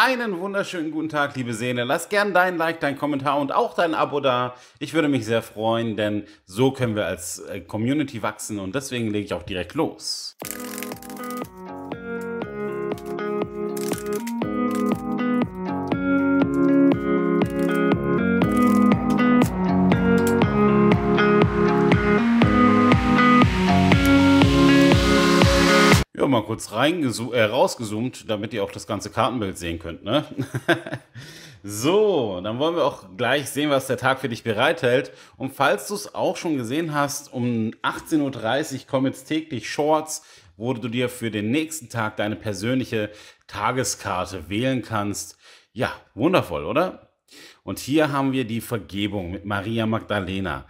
Einen wunderschönen guten Tag, liebe Seele. Lass gerne dein Like, dein Kommentar und auch dein Abo da. Ich würde mich sehr freuen, denn so können wir als äh, Community wachsen und deswegen lege ich auch direkt los. noch mal kurz äh, rausgezoomt, damit ihr auch das ganze Kartenbild sehen könnt. Ne? so, dann wollen wir auch gleich sehen, was der Tag für dich bereithält. Und falls du es auch schon gesehen hast, um 18.30 Uhr kommen jetzt täglich Shorts, wo du dir für den nächsten Tag deine persönliche Tageskarte wählen kannst. Ja, wundervoll, oder? Und hier haben wir die Vergebung mit Maria Magdalena.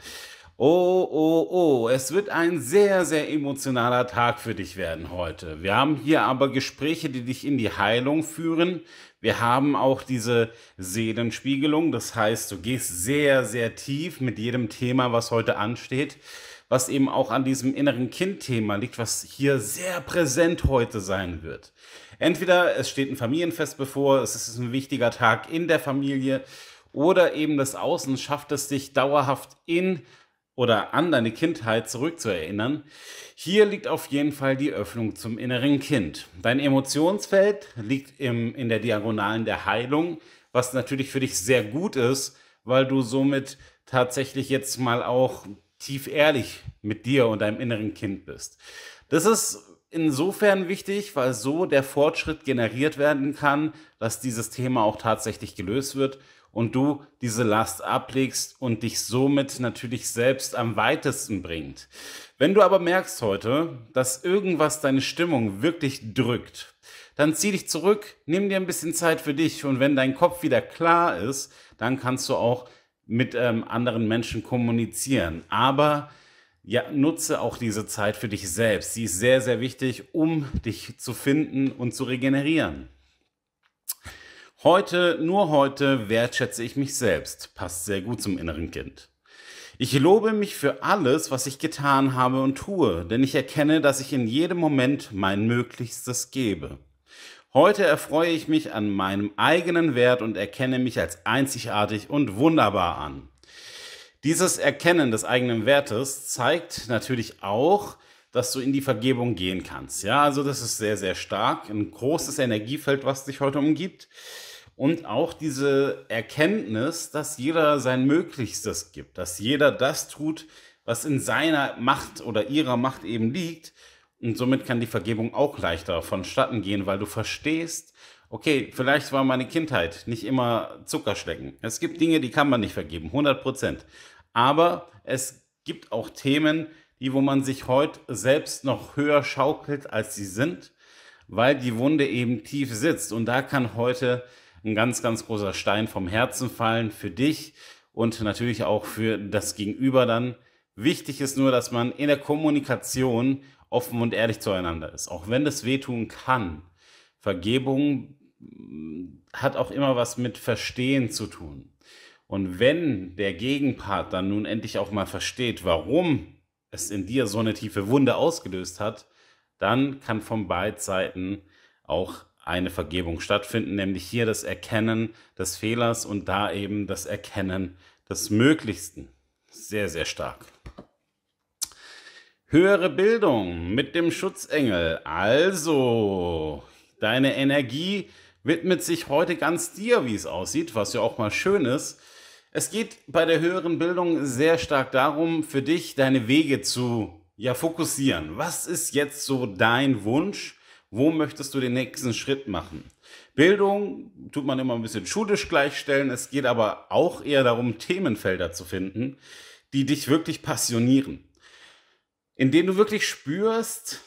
Oh, oh, oh, es wird ein sehr, sehr emotionaler Tag für dich werden heute. Wir haben hier aber Gespräche, die dich in die Heilung führen. Wir haben auch diese Seelenspiegelung, das heißt, du gehst sehr, sehr tief mit jedem Thema, was heute ansteht, was eben auch an diesem inneren Kind-Thema liegt, was hier sehr präsent heute sein wird. Entweder es steht ein Familienfest bevor, es ist ein wichtiger Tag in der Familie oder eben das Außen schafft es dich dauerhaft in oder an deine Kindheit zurückzuerinnern. Hier liegt auf jeden Fall die Öffnung zum inneren Kind. Dein Emotionsfeld liegt im, in der Diagonalen der Heilung, was natürlich für dich sehr gut ist, weil du somit tatsächlich jetzt mal auch tief ehrlich mit dir und deinem inneren Kind bist. Das ist insofern wichtig, weil so der Fortschritt generiert werden kann, dass dieses Thema auch tatsächlich gelöst wird und du diese Last ablegst und dich somit natürlich selbst am weitesten bringt. Wenn du aber merkst heute, dass irgendwas deine Stimmung wirklich drückt, dann zieh dich zurück, nimm dir ein bisschen Zeit für dich und wenn dein Kopf wieder klar ist, dann kannst du auch mit ähm, anderen Menschen kommunizieren. Aber ja, nutze auch diese Zeit für dich selbst. Sie ist sehr, sehr wichtig, um dich zu finden und zu regenerieren. Heute, nur heute wertschätze ich mich selbst. Passt sehr gut zum inneren Kind. Ich lobe mich für alles, was ich getan habe und tue, denn ich erkenne, dass ich in jedem Moment mein Möglichstes gebe. Heute erfreue ich mich an meinem eigenen Wert und erkenne mich als einzigartig und wunderbar an. Dieses Erkennen des eigenen Wertes zeigt natürlich auch, dass du in die Vergebung gehen kannst. Ja, also das ist sehr, sehr stark. Ein großes Energiefeld, was dich heute umgibt. Und auch diese Erkenntnis, dass jeder sein Möglichstes gibt, dass jeder das tut, was in seiner Macht oder ihrer Macht eben liegt. Und somit kann die Vergebung auch leichter vonstatten gehen, weil du verstehst, okay, vielleicht war meine Kindheit nicht immer Zuckerschlecken. Es gibt Dinge, die kann man nicht vergeben, 100 Prozent. Aber es gibt auch Themen, die, wo man sich heute selbst noch höher schaukelt, als sie sind, weil die Wunde eben tief sitzt. Und da kann heute ein ganz, ganz großer Stein vom Herzen fallen für dich und natürlich auch für das Gegenüber dann. Wichtig ist nur, dass man in der Kommunikation offen und ehrlich zueinander ist, auch wenn das wehtun kann. Vergebung mm, hat auch immer was mit Verstehen zu tun. Und wenn der Gegenpart dann nun endlich auch mal versteht, warum es in dir so eine tiefe Wunde ausgelöst hat, dann kann von beiden Seiten auch eine Vergebung stattfinden, nämlich hier das Erkennen des Fehlers und da eben das Erkennen des Möglichsten. Sehr, sehr stark. Höhere Bildung mit dem Schutzengel. Also, deine Energie widmet sich heute ganz dir, wie es aussieht, was ja auch mal schön ist. Es geht bei der höheren Bildung sehr stark darum, für dich deine Wege zu ja, fokussieren. Was ist jetzt so dein Wunsch? Wo möchtest du den nächsten Schritt machen? Bildung tut man immer ein bisschen schulisch gleichstellen. Es geht aber auch eher darum, Themenfelder zu finden, die dich wirklich passionieren. In denen du wirklich spürst,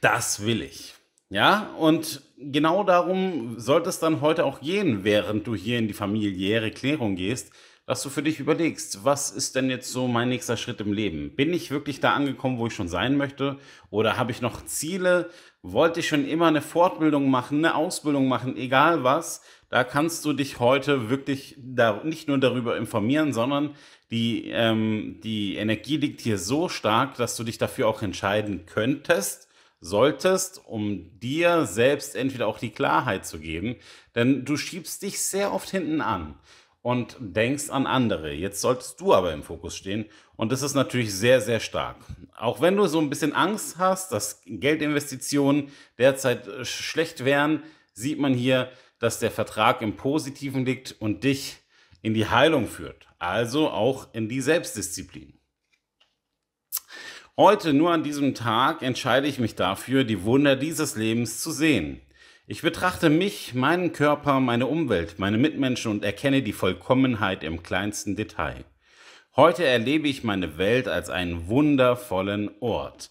das will ich. Ja, und genau darum sollte es dann heute auch gehen, während du hier in die familiäre Klärung gehst, dass du für dich überlegst, was ist denn jetzt so mein nächster Schritt im Leben? Bin ich wirklich da angekommen, wo ich schon sein möchte? Oder habe ich noch Ziele? Wollte ich schon immer eine Fortbildung machen, eine Ausbildung machen, egal was? Da kannst du dich heute wirklich da, nicht nur darüber informieren, sondern die, ähm, die Energie liegt hier so stark, dass du dich dafür auch entscheiden könntest solltest, um dir selbst entweder auch die Klarheit zu geben. Denn du schiebst dich sehr oft hinten an und denkst an andere. Jetzt solltest du aber im Fokus stehen und das ist natürlich sehr, sehr stark. Auch wenn du so ein bisschen Angst hast, dass Geldinvestitionen derzeit äh, schlecht wären, sieht man hier, dass der Vertrag im Positiven liegt und dich in die Heilung führt, also auch in die Selbstdisziplin. Heute, nur an diesem Tag, entscheide ich mich dafür, die Wunder dieses Lebens zu sehen. Ich betrachte mich, meinen Körper, meine Umwelt, meine Mitmenschen und erkenne die Vollkommenheit im kleinsten Detail. Heute erlebe ich meine Welt als einen wundervollen Ort.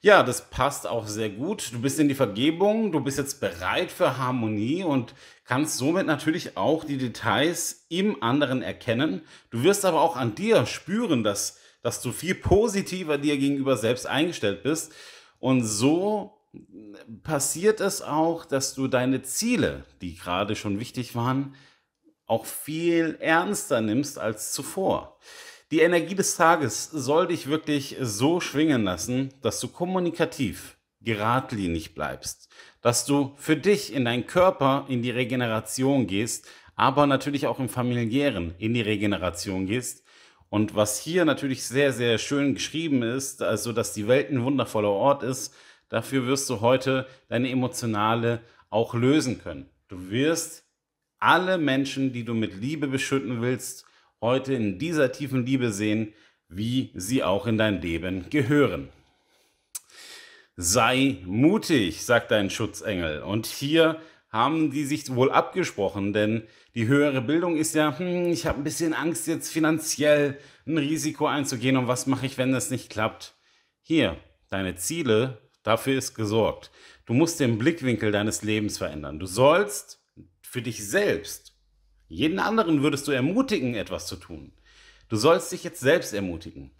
Ja, das passt auch sehr gut. Du bist in die Vergebung, du bist jetzt bereit für Harmonie und kannst somit natürlich auch die Details im anderen erkennen. Du wirst aber auch an dir spüren, dass dass du viel positiver dir gegenüber selbst eingestellt bist. Und so passiert es auch, dass du deine Ziele, die gerade schon wichtig waren, auch viel ernster nimmst als zuvor. Die Energie des Tages soll dich wirklich so schwingen lassen, dass du kommunikativ, geradlinig bleibst, dass du für dich in deinen Körper in die Regeneration gehst, aber natürlich auch im familiären in die Regeneration gehst und was hier natürlich sehr, sehr schön geschrieben ist, also dass die Welt ein wundervoller Ort ist, dafür wirst du heute deine emotionale auch lösen können. Du wirst alle Menschen, die du mit Liebe beschütten willst, heute in dieser tiefen Liebe sehen, wie sie auch in dein Leben gehören. Sei mutig, sagt dein Schutzengel. Und hier haben die sich wohl abgesprochen, denn die höhere Bildung ist ja, hm, ich habe ein bisschen Angst jetzt finanziell ein Risiko einzugehen und was mache ich, wenn das nicht klappt? Hier, deine Ziele, dafür ist gesorgt. Du musst den Blickwinkel deines Lebens verändern. Du sollst für dich selbst, jeden anderen würdest du ermutigen, etwas zu tun. Du sollst dich jetzt selbst ermutigen.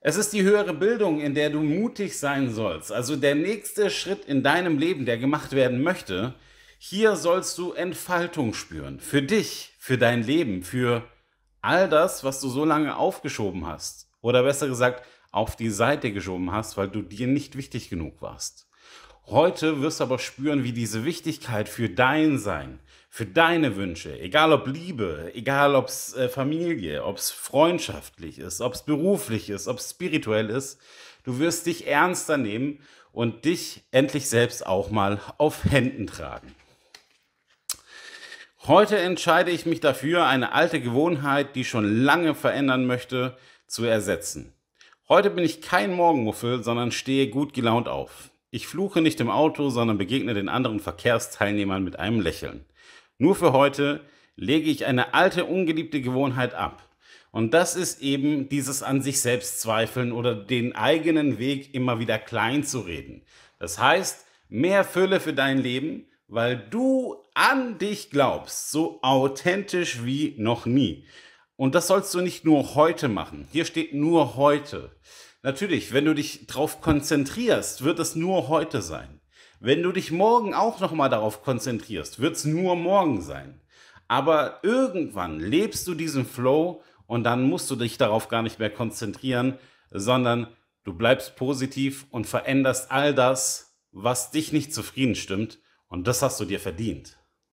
Es ist die höhere Bildung, in der du mutig sein sollst. Also der nächste Schritt in deinem Leben, der gemacht werden möchte, hier sollst du Entfaltung spüren. Für dich, für dein Leben, für all das, was du so lange aufgeschoben hast. Oder besser gesagt, auf die Seite geschoben hast, weil du dir nicht wichtig genug warst. Heute wirst du aber spüren, wie diese Wichtigkeit für dein Sein, für deine Wünsche, egal ob Liebe, egal ob es äh, Familie, ob es freundschaftlich ist, ob es beruflich ist, ob es spirituell ist, du wirst dich ernster nehmen und dich endlich selbst auch mal auf Händen tragen. Heute entscheide ich mich dafür, eine alte Gewohnheit, die ich schon lange verändern möchte, zu ersetzen. Heute bin ich kein Morgenmuffel, sondern stehe gut gelaunt auf. Ich fluche nicht im Auto, sondern begegne den anderen Verkehrsteilnehmern mit einem Lächeln. Nur für heute lege ich eine alte, ungeliebte Gewohnheit ab. Und das ist eben dieses an sich selbst zweifeln oder den eigenen Weg immer wieder klein zu reden. Das heißt, mehr Fülle für dein Leben weil du an dich glaubst, so authentisch wie noch nie. Und das sollst du nicht nur heute machen. Hier steht nur heute. Natürlich, wenn du dich darauf konzentrierst, wird es nur heute sein. Wenn du dich morgen auch nochmal darauf konzentrierst, wird es nur morgen sein. Aber irgendwann lebst du diesen Flow und dann musst du dich darauf gar nicht mehr konzentrieren, sondern du bleibst positiv und veränderst all das, was dich nicht zufrieden stimmt und das hast du dir verdient.